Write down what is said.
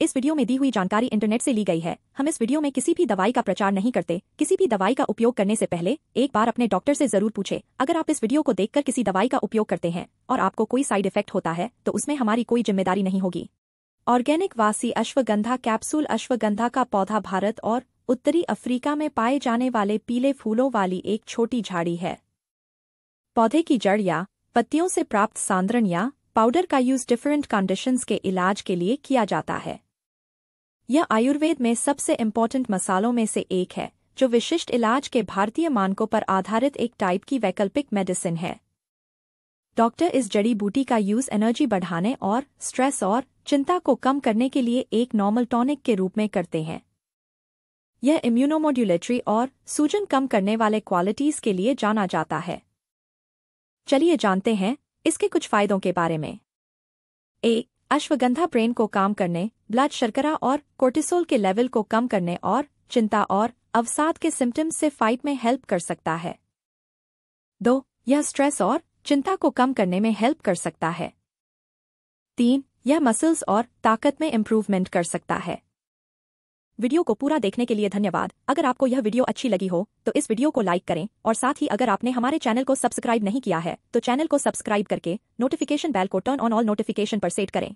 इस वीडियो में दी हुई जानकारी इंटरनेट से ली गई है हम इस वीडियो में किसी भी दवाई का प्रचार नहीं करते किसी भी दवाई का उपयोग करने से पहले एक बार अपने डॉक्टर से जरूर पूछे अगर आप इस वीडियो को देखकर किसी दवाई का उपयोग करते हैं और आपको कोई साइड इफेक्ट होता है तो उसमें हमारी कोई जिम्मेदारी नहीं होगी ऑर्गेनिक वासी अश्वगंधा कैप्सूल अश्वगंधा का पौधा भारत और उत्तरी अफ्रीका में पाए जाने वाले पीले फूलों वाली एक छोटी झाड़ी है पौधे की जड़ या पत्तियों से प्राप्त सांद्रण या पाउडर का यूज डिफरेंट कंडीशंस के इलाज के लिए किया जाता है यह आयुर्वेद में सबसे इम्पोर्टेंट मसालों में से एक है जो विशिष्ट इलाज के भारतीय मानकों पर आधारित एक टाइप की वैकल्पिक मेडिसिन है डॉक्टर इस जड़ी बूटी का यूज एनर्जी बढ़ाने और स्ट्रेस और चिंता को कम करने के लिए एक नॉर्मल टॉनिक के रूप में करते हैं यह इम्यूनोमोड्यूलेटरी और सूजन कम करने वाले क्वालिटीज के लिए जाना जाता है चलिए जानते हैं इसके कुछ फायदों के बारे में एक अश्वगंधा ब्रेन को काम करने ब्लड शर्करा और कोर्टिसोल के लेवल को कम करने और चिंता और अवसाद के सिम्टम्स से फाइट में हेल्प कर सकता है दो यह स्ट्रेस और चिंता को कम करने में हेल्प कर सकता है तीन यह मसल्स और ताकत में इम्प्रूवमेंट कर सकता है वीडियो को पूरा देखने के लिए धन्यवाद अगर आपको यह वीडियो अच्छी लगी हो तो इस वीडियो को लाइक करें और साथ ही अगर आपने हमारे चैनल को सब्सक्राइब नहीं किया है तो चैनल को सब्सक्राइब करके नोटिफिकेशन बेल को टर्न ऑन ऑल नोटिफिकेशन पर सेट करें